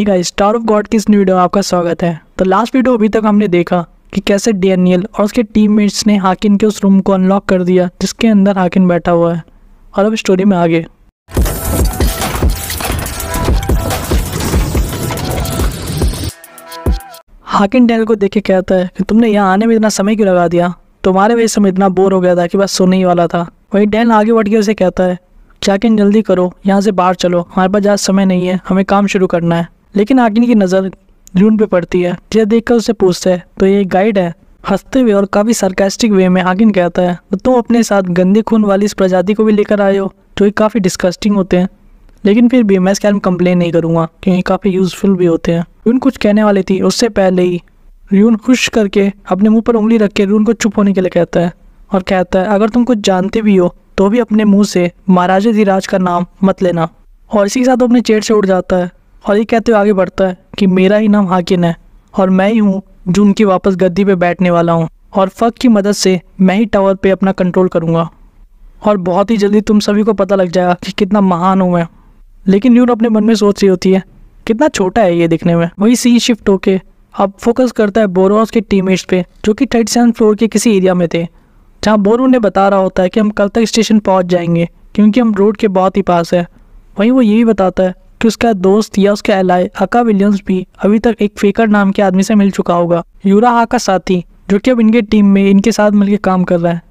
ठीक है star of God की इस वीडियो में आपका स्वागत है तो लास्ट वीडियो अभी तक हमने देखा कि कैसे डेनियल और उसके टीममेट्स ने हाकिन के उस रूम को अनलॉक कर दिया जिसके अंदर हाकिन बैठा हुआ है और अब स्टोरी में आगे हाकिन डेनियल को देख के कहता है कि तुमने यहाँ आने में इतना समय क्यों लगा दिया तुम्हारे वजह से मैं इतना बोर हो गया था कि बस सोने ही वाला था वही डैन आगे बढ़ के उसे कहता है जाकिन जल्दी करो यहाँ से बाहर चलो हमारे पास ज़्यादा समय नहीं है हमें काम शुरू करना है लेकिन आगिन की नज़र ल्यून पे पड़ती है जिसे देखकर उसे पूछते है तो ये गाइड है हंसते हुए और काफ़ी सरकास्टिक वे में आगिन कहता है तो तुम अपने साथ गंदे खून वाली इस प्रजाति को भी लेकर आए हो जो ये काफ़ी डिस्कस्टिंग होते हैं लेकिन फिर भी मैं इसके बारे में कंप्लेन नहीं करूंगा क्योंकि काफ़ी यूज़फुल भी होते हैं रून कुछ कहने वाली थी उससे पहले ही रून खुश करके अपने मुंह पर उंगली रख के रून को चुप होने के लिए कहता है और कहता है अगर तुम कुछ जानते भी हो तो भी अपने मुंह से महाराजा धीराज का नाम मत लेना और इसी के साथ वो अपने चेट से उड़ जाता है और ये कहते हुए आगे बढ़ता है कि मेरा ही नाम हाकिन है और मैं ही हूँ जो उनकी वापस गद्दी पे बैठने वाला हूँ और फ़क की मदद से मैं ही टावर पे अपना कंट्रोल करूँगा और बहुत ही जल्दी तुम सभी को पता लग जाएगा कि कितना महान हूँ मैं लेकिन न्यून अपने मन में सोच रही होती है कितना छोटा है ये दिखने में वही सी शिफ्ट होके अब फोकस करता है बोरोस के टीममेट्स पे जो कि थर्टी सेवन फ्लोर के किसी एरिया में थे जहाँ बोरो ने बता रहा होता है कि हम कल तक स्टेशन पहुँच जाएंगे क्योंकि हम रोड के बहुत ही पास है वहीं वो ये भी बताता है कि उसका दोस्त या उसका एलाय हका विलियम्स भी अभी तक एक फेकर नाम के आदमी से मिल चुका होगा यूरा हा का साथी जो कि अब इनके टीम में इनके साथ मिलकर काम कर रहा है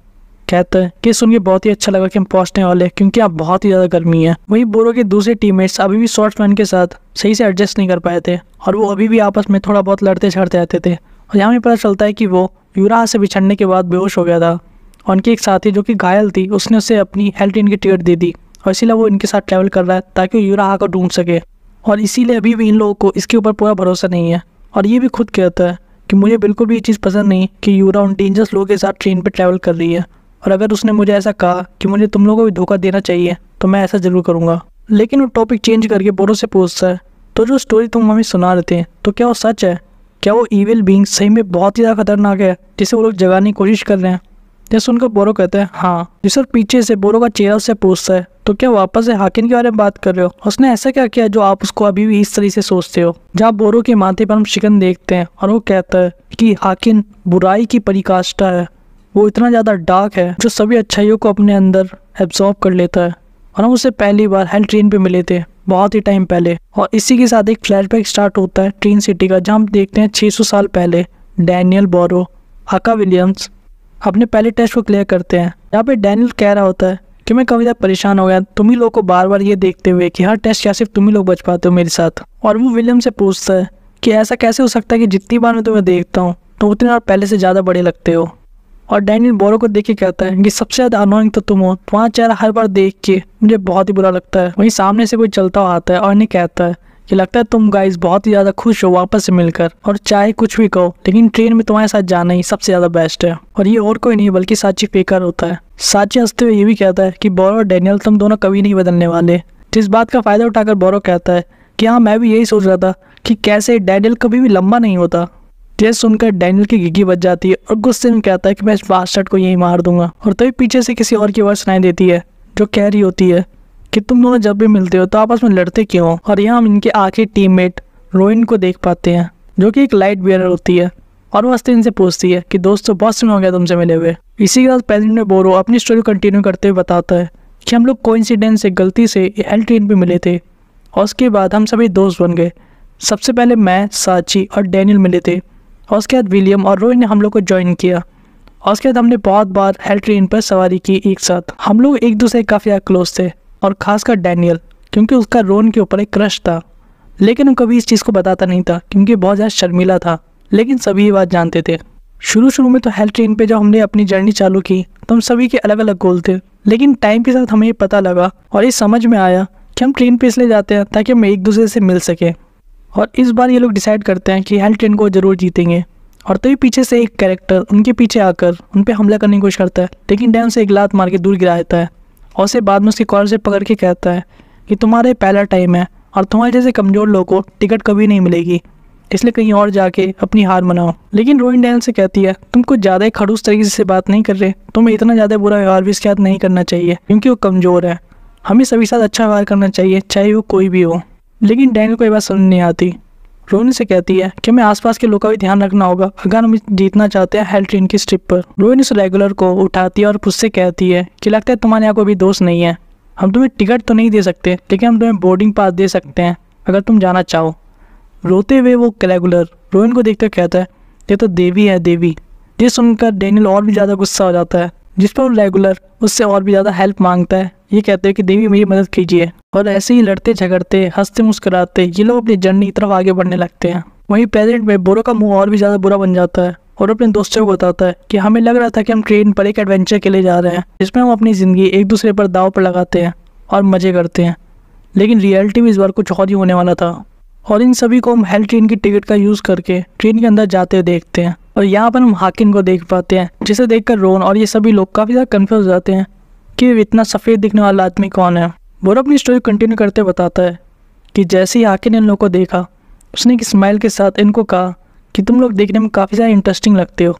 कहता है कि सुन के बहुत ही अच्छा लगा कि हम पहुंचने वाले हैं क्योंकि अब बहुत ही ज़्यादा गर्मी है वहीं बोरो के दूसरे टीममेट्स अभी भी शॉर्ट्समैन के साथ सही से एडजस्ट नहीं कर पाए थे और वो अभी भी आपस में थोड़ा बहुत लड़ते छड़ते रहते थे और यहाँ भी पता चलता है कि वो यूरा से बिछड़ने के बाद बेहोश हो गया था और उनकी एक साथी जो कि घायल थी उसने उसे अपनी हेल्थ इनकी टिकट दे दी और इसीलिए वो इनके साथ ट्रैवल कर रहा है ताकि वो यूरा आकर ढूंढ सके और इसीलिए अभी भी इन लोगों को इसके ऊपर पूरा भरोसा नहीं है और ये भी खुद कहता है कि मुझे बिल्कुल भी ये चीज़ पसंद नहीं कि यूरा उन डेंजरस लोगों के साथ ट्रेन पर ट्रैवल कर रही है और अगर उसने मुझे ऐसा कहा कि मुझे तुम लोगों को भी धोखा देना चाहिए तो मैं ऐसा ज़रूर करूँगा लेकिन वो टॉपिक चेंज करके बोरो से पूछता है तो जो स्टोरी तुम हमें सुना रहे थे तो क्या वो सच है क्या वो ईविल बींग सही में बहुत ही ज़्यादा खतरनाक है जिसे वो लोग जगाने की कोशिश कर रहे हैं जैसे उनका बोरो कहते हैं हाँ जिस पीछे से बोरो का चेहरा उससे पूछता है तो क्या वापस से हाकिन के बारे में बात कर रहे हो उसने ऐसा क्या किया जो आप उसको अभी भी इस तरह से सोचते हो जहाँ बोरो के माथे पर हम शिकन देखते हैं और वो कहता है कि हाकिन बुराई की परिकाष्ठा है वो इतना ज़्यादा डार्क है जो सभी अच्छाइयों को अपने अंदर एब्जॉर्ब कर लेता है और हम उसे पहली बार हेल ट्रेन पर मिले थे बहुत ही टाइम पहले और इसी के साथ एक फ्लैशबैक स्टार्ट होता है ट्रेन सिटी का जहाँ हम देखते हैं छः साल पहले डैनियल बोरो हका विलियम्स अपने पहले टेस्ट को क्लियर करते हैं यहाँ पे डैनियल कह रहा होता है कि मैं तक परेशान हो गया तुम ही लोग को बार बार ये देखते हुए कि हर टेस्ट क्या सिर्फ तुम ही लोग बच पाते हो मेरे साथ और वो विलियम से पूछता है कि ऐसा कैसे हो सकता है कि जितनी बार मैं तुम्हें देखता हूँ तो उतनी बार पहले से ज़्यादा बड़े लगते हो और डैनियल बोरो को देख के कहता है कि सबसे ज़्यादा अनोइंग तो तुम हो तुम्हारा चेहरा हर बार देख के मुझे बहुत ही बुरा लगता है वहीं सामने से कोई चलता हुआ आता है और इन्हें कहता है कि लगता है तुम गाइस बहुत ही ज़्यादा खुश हो वापस से मिलकर और चाहे कुछ भी कहो लेकिन ट्रेन में तुम्हारे साथ जाना ही सबसे ज़्यादा बेस्ट है और ये और कोई नहीं बल्कि साची पेकर होता है साची हंसते हुए ये भी कहता है कि बोरो और डेनियल तुम दोनों कभी नहीं बदलने वाले जिस बात का फ़ायदा उठाकर बोरो कहता है कि हाँ मैं भी यही सोच रहा था कि कैसे डैनियल कभी भी लंबा नहीं होता यह सुनकर डैनियल की गिगी बच जाती है और गुस्से में कहता है कि मैं इस बास्टर्ड को यही मार दूंगा और तभी पीछे से किसी और की आवाज़ सुनाई देती है जो कह रही होती है कि तुम दोनों जब भी मिलते हो तो आपस में लड़ते क्यों हो और यहाँ हम इनके आखिरी टीममेट रोइन को देख पाते हैं जो कि एक लाइट बियर होती है और वो हस्ते इनसे पूछती है कि दोस्तों बहुत समय हो गया तुमसे मिले हुए इसी के साथ पहले में बोरो अपनी स्टोरी कंटिन्यू करते हुए बताता है कि हम लोग कोइंसिडेंस से गलती से एल ट्रेन पर मिले थे और उसके बाद हम सभी दोस्त बन गए सबसे पहले मैं साची और डैनियल मिले थे और उसके बाद विलियम और रोहित ने हम लोग को ज्वाइन किया और उसके बाद हमने बहुत बार हेल ट्रेन पर सवारी की एक साथ हम लोग एक दूसरे काफ़ी क्लोज थे और ख़ासकर डैनियल क्योंकि उसका रोन के ऊपर एक क्रश था लेकिन वो कभी इस चीज़ को बताता नहीं था क्योंकि बहुत ज़्यादा शर्मिला था लेकिन सभी ये बात जानते थे शुरू शुरू में तो हेल ट्रेन पे जब हमने अपनी जर्नी चालू की तो हम सभी के अलग अलग गोल थे लेकिन टाइम के साथ हमें ये पता लगा और ये समझ में आया कि हम ट्रेन पे इसलिए जाते हैं ताकि हम एक दूसरे से मिल सकें और इस बार ये लोग डिसाइड करते हैं कि हेल ट्रेन को ज़रूर जीतेंगे और तभी तो पीछे से एक कैरेक्टर उनके पीछे आकर उन पर हमला करने की कोशिश करता है लेकिन डैन से एक लात मार के दूर गिरा देता है और उसे बाद में उसके कॉलर से पकड़ के कहता है कि तुम्हारा पहला टाइम है और तुम्हारे जैसे कमज़ोर लोग को टिकट कभी नहीं मिलेगी इसलिए कहीं और जाके अपनी हार मनाओ लेकिन रोहिन डैन से कहती है तुम कुछ ज़्यादा ही खड़ूस तरीके से बात नहीं कर रहे तुम्हें इतना ज़्यादा बुरा व्यवहार भी इसके साथ नहीं करना चाहिए क्योंकि वो कमज़ोर है हमें सभी साथ अच्छा व्यवहार करना चाहिए चाहे वो कोई भी हो लेकिन डैन को ये बात समझ नहीं आती रोहिणी से कहती है कि हमें आसपास के लोगों का भी ध्यान रखना होगा अगर हम जीतना चाहते हैं हेल ट्रेन की स्ट्रिप पर रोहिणी से रेगुलर को उठाती है और उससे कहती है कि लगता है तुम्हारे यहाँ कोई भी दोस्त नहीं है हम तुम्हें टिकट तो नहीं दे सकते लेकिन हम तुम्हें बोर्डिंग पास दे सकते हैं अगर तुम जाना चाहो रोते हुए वो रेगुलर रोहिन को देखते कहता है ये तो देवी है देवी ये सुनकर डेनियल और भी ज़्यादा गुस्सा हो जाता है जिस पर वो रेगुलर उससे और भी ज़्यादा हेल्प मांगता है ये कहते हैं कि देवी मेरी मदद कीजिए और ऐसे ही लड़ते झगड़ते हंसते मुस्कुराते ये लोग अपनी जर्नी की तरफ आगे बढ़ने लगते हैं वहीं प्रेजेंट में बोरो का मुंह और भी ज़्यादा बुरा बन जाता है और अपने दोस्तों को बताता है कि हमें लग रहा था कि हम ट्रेन पर एक एडवेंचर के लिए जा रहे हैं जिसमें हम अपनी ज़िंदगी एक दूसरे पर दाव पर लगाते हैं और मज़े करते हैं लेकिन रियलिटी में इस बार कुछ और ही होने वाला था और इन सभी को हम हेल ट्रेन की टिकट का यूज़ करके ट्रेन के अंदर जाते हुए देखते हैं और यहाँ पर हम हाकिन को देख पाते हैं जिसे देखकर रोन और ये सभी लोग काफ़ी ज़्यादा कन्फ्यूज हो जाते हैं कि इतना सफ़ेद दिखने वाला आदमी कौन है वो अपनी स्टोरी कंटिन्यू करते बताता है कि जैसे ही आके ने इन लोग को देखा उसने एक स्माइल के साथ इनको कहा कि तुम लोग देखने में काफ़ी ज़्यादा इंटरेस्टिंग लगते हो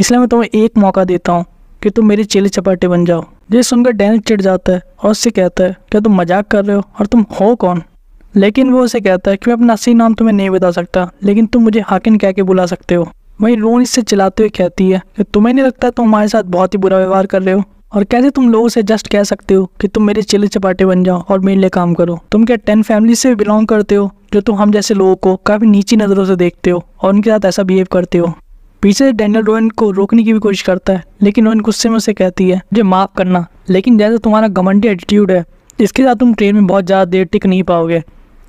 इसलिए मैं तुम्हें एक मौका देता हूँ कि तुम मेरे चेले चपाटे बन जाओ ये सुनकर डैन चिढ़ जाता है और उससे कहता है क्या तुम मजाक कर रहे हो और तुम हो कौन लेकिन वो उसे कहता है कि मैं अपना असली नाम तुम्हें नहीं बता सकता लेकिन तुम मुझे हाकिन कह के बुला सकते हो वहीं रोन इससे चलाते हुए कहती है कि तुम्हें नहीं लगता तुम हमारे साथ बहुत ही बुरा व्यवहार कर रहे हो और कैसे तुम लोगों से जस्ट कह सकते हो कि तुम मेरे चिल्ले चपाटे बन जाओ और मेरे लिए काम करो तुम क्या टेन फैमिली से बिलोंग करते हो जो तुम हम जैसे लोगों को काफ़ी नीची नज़रों से देखते हो और उनके साथ ऐसा बिहेव करते हो पीछे डैनियल रोहन को रोकने की भी कोशिश करता है लेकिन रोहन गुस्से में उसे कहती है मुझे माफ़ करना लेकिन जैसे तुम्हारा घमंडी एटीट्यूड है इसके साथ तुम ट्रेन में बहुत ज़्यादा देर टिक नहीं पाओगे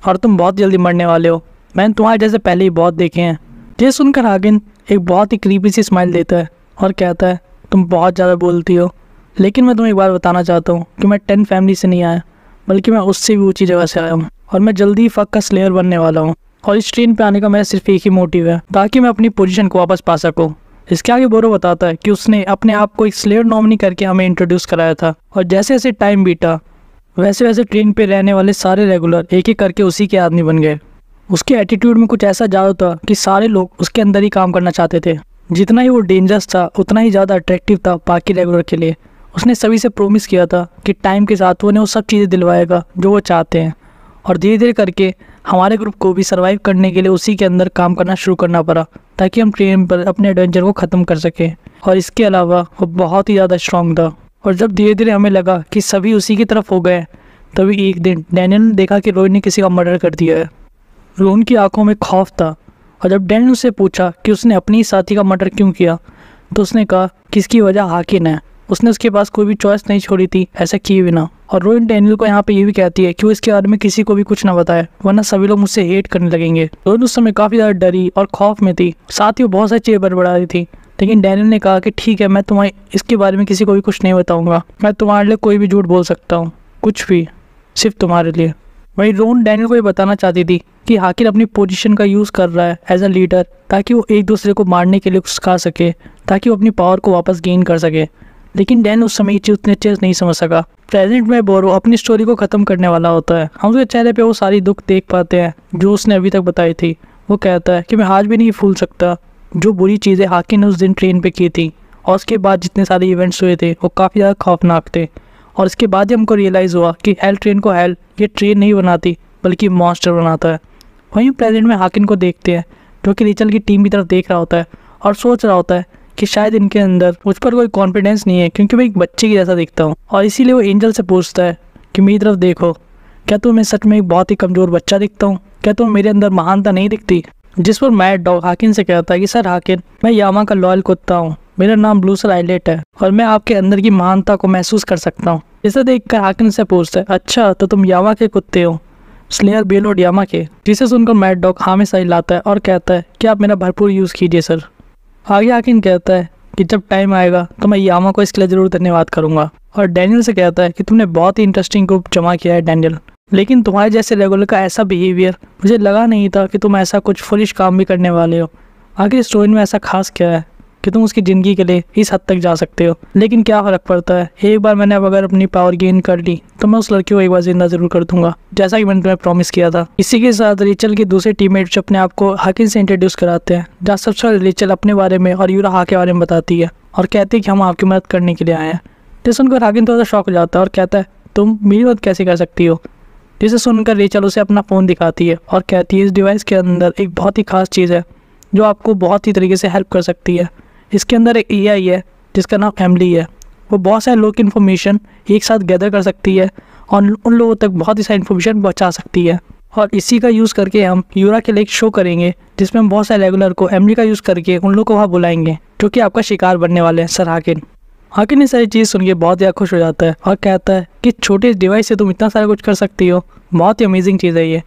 और तुम बहुत जल्दी मरने वाले हो मैंने तुम्हारे जैसे पहले ही बहुत देखे हैं ये सुनकर आगिन एक बहुत ही क्रीपी सी स्माइल देता है और कहता है तुम बहुत ज़्यादा बोलती हो लेकिन मैं तुम्हें एक बात बताना चाहता हूँ कि मैं टेन फैमिली से नहीं आया बल्कि मैं उससे भी ऊँची जगह से आया हूँ और मैं जल्दी ही फक का स्लेयर बनने वाला हूँ और इस ट्रेन पर आने का मेरा सिर्फ एक ही मोटिव है ताकि मैं अपनी पोजिशन को वापस पा सकूँ इसके आगे बोरो बताता है कि उसने अपने आप को एक स्लेयर नॉमिनी करके हमें इंट्रोड्यूस कराया था और जैसे जैसे टाइम बीता वैसे वैसे ट्रेन पर रहने वाले सारे रेगुलर एक एक करके उसी के आदमी बन गए उसके एटीट्यूड में कुछ ऐसा जादू था कि सारे लोग उसके अंदर ही काम करना चाहते थे जितना ही वो डेंजरस था उतना ही ज़्यादा अट्रैक्टिव था बाकी रेगुलर के लिए उसने सभी से प्रोमिस किया था कि टाइम के साथ उन्हें वो सब चीज़ें दिलवाएगा जो वो चाहते हैं और धीरे धीरे करके हमारे ग्रुप को भी सर्वाइव करने के लिए उसी के अंदर काम करना शुरू करना पड़ा ताकि हम ट्रेन पर अपने एडवेंचर को ख़त्म कर सकें और इसके अलावा वो बहुत ही ज़्यादा स्ट्रॉन्ग था और जब धीरे धीरे हमें लगा कि सभी उसी की तरफ हो गए तभी एक दिन डैनियल ने देखा कि रोहित ने किसी का मर्डर कर दिया है रोहन की आंखों में खौफ था और जब डैनियल से पूछा कि उसने अपनी साथी का मर्डर क्यों किया तो उसने कहा कि इसकी वजह हाकिन है उसने उसके पास कोई भी चॉइस नहीं छोड़ी थी ऐसा किए बिना और रोइन डेनियल को यहाँ पे ये भी कहती है कि वो इसके बारे में किसी को भी कुछ ना बताए वरना सभी लोग मुझसे हेट करने लगेंगे रोइन उस समय काफ़ी ज़्यादा डरी और खौफ में थी साथ ही वो बहुत सारी चेयर बड़बड़ा रही थी लेकिन डैनियल ने कहा कि ठीक है मैं तुम्हारे इसके बारे में किसी को भी कुछ नहीं बताऊंगा मैं तुम्हारे लिए कोई भी झूठ बोल सकता हूँ कुछ भी सिर्फ तुम्हारे लिए वहीं रोन डैनियल को ये बताना चाहती थी कि हाकिर अपनी पोजीशन का यूज़ कर रहा है एज अ लीडर ताकि वो एक दूसरे को मारने के लिए उकसा सके ताकि वो अपनी पावर को वापस गेन कर सके लेकिन डैन उस समय चीज़ उतने अच्छे से नहीं समझ सका प्रेजेंट में बोरो अपनी स्टोरी को ख़त्म करने वाला होता है हम उसके चेहरे पे वो सारी दुख देख पाते हैं जो उसने अभी तक बताई थी वो कहता है कि मैं आज भी नहीं फूल सकता जो बुरी चीज़ें हाकिम ने उस दिन ट्रेन पे की थी और उसके बाद जितने सारे इवेंट्स हुए थे वो काफ़ी ज़्यादा खौफनाक थे और इसके बाद ही हमको रियलाइज़ हुआ कि हेल ट्रेन को हेल ये ट्रेन नहीं बनाती बल्कि मॉन्स्टर बनाता है वहीं प्रेजेंट में हाकिन को देखते हैं जो कि रिचल की टीम की तरफ देख रहा होता है और सोच रहा होता है कि शायद इनके अंदर मुझ पर कोई कॉन्फिडेंस नहीं है क्योंकि मैं एक बच्चे की जैसा दिखता हूँ और इसीलिए वो एंजल से पूछता है कि मेरी तरफ देखो क्या तुम मैं सच में एक बहुत ही कमज़ोर बच्चा दिखता हूँ क्या तुम मेरे अंदर महानता नहीं दिखती जिस पर मैड डॉग हाकिन से कहता है कि सर हाकिन मैं यामा का लॉयल कुत्ता हूँ मेरा नाम ब्लूसर आइलेट है और मैं आपके अंदर की महानता को महसूस कर सकता हूँ इसे देख कर हाकिन से पूछता है अच्छा तो तुम यामा के कुत्ते हो स्लेयर बेलोड यामा के जिसे सुनकर मैड डॉग हामिद सही लाता है और कहता है कि आप मेरा भरपूर यूज़ कीजिए सर आगे आकिन कहता है कि जब टाइम आएगा तो मैं यामा को इसके लिए ज़रूर धन्यवाद करूंगा और डैनियल से कहता है कि तुमने बहुत ही इंटरेस्टिंग ग्रुप जमा किया है डैनियल लेकिन तुम्हारे जैसे रेगुलर का ऐसा बिहेवियर मुझे लगा नहीं था कि तुम ऐसा कुछ फुलिश काम भी करने वाले हो आखिर स्टोरी में ऐसा खास क्या है कि तुम उसकी ज़िंदगी के लिए इस हद तक जा सकते हो लेकिन क्या फ़र्क पड़ता है एक बार मैंने अब अगर अपनी पावर गेन कर ली तो मैं उस लड़की को एक बार ज़िंदा ज़रूर कर दूंगा जैसा कि मैंने तुम्हें प्रॉमिस किया था इसी के साथ रिचल के दूसरे मेट अपने आप को हाकिन से इंट्रोड्यूस कराते हैं जहाँ सबसे पहले रिचल अपने बारे में और यूरा हा के बारे में बताती है और कहती है कि हम आपकी मदद करने के लिए आए हैं जैसे सुनकर हाकिन थोड़ा सा शौक हो जाता है और कहता है तुम मेरी मदद कैसे कर सकती हो जिसे सुनकर रेचल उसे अपना फ़ोन दिखाती है और कहती है इस डिवाइस के अंदर एक बहुत ही खास चीज़ है जो आपको बहुत ही तरीके से हेल्प कर सकती है इसके अंदर एक ए आई है जिसका नाम फैमिली है वो बहुत सारे लोग की इन्फॉर्मेशन एक साथ गैदर कर सकती है और उन लोगों तक बहुत ही सारी इन्फॉर्मेशन पहुँचा सकती है और इसी का यूज़ करके हम यूरा के लिए एक शो करेंगे जिसमें हम बहुत सारे रेगुलर को एमली का यूज़ करके उन लोग को वहाँ बुलाएंगे जो कि आपका शिकार बनने वाले हैं सर हाकिन हाकिन ये सारी चीज़ सुन के बहुत ज़्यादा खुश हो जाता है और कहता है कि छोटे डिवाइस से तुम इतना सारा कुछ कर सकती हो बहुत ही अमेजिंग चीज़ है ये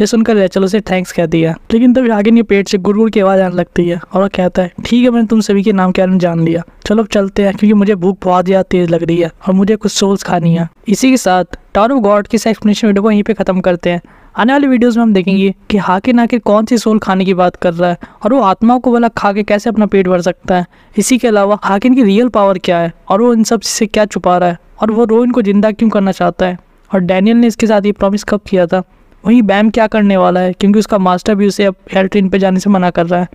यह सुनकर रेचल उसे थैंक्स कह है लेकिन तभी आगे के पेट से गुड़गुड़ की आवाज़ आने लगती है और कहता है ठीक है मैंने तुम सभी के नाम के बारे में जान लिया चलो चलते हैं क्योंकि मुझे भूख बहुत ज़्यादा तेज़ लग रही है और मुझे कुछ सोल्स खानी है इसी के साथ टावर ऑफ गॉड की एक्सप्लेनेशन वीडियो को यहीं पे ख़त्म करते हैं आने वाली वीडियोस में हम देखेंगे कि हाके नाके कौन सी सोल खाने की बात कर रहा है और वो आत्माओं को भला खा के कैसे अपना पेट भर सकता है इसी के अलावा हाकिन की रियल पावर क्या है और वो इन सब से क्या छुपा रहा है और वो रो इनको जिंदा क्यों करना चाहता है और डैनियल ने इसके साथ ये प्रॉमिस कब किया था वहीं बैम क्या करने वाला है क्योंकि उसका मास्टर भी उसे अब हेयर ट्रेन पर जाने से मना कर रहा है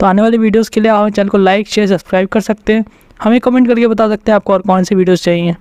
तो आने वाली वीडियोज़ के लिए आप चैनल को लाइक शेयर सब्सक्राइब कर सकते हैं हमें कमेंट करके बता सकते हैं आपको और कौन सी वीडियोज़ चाहिए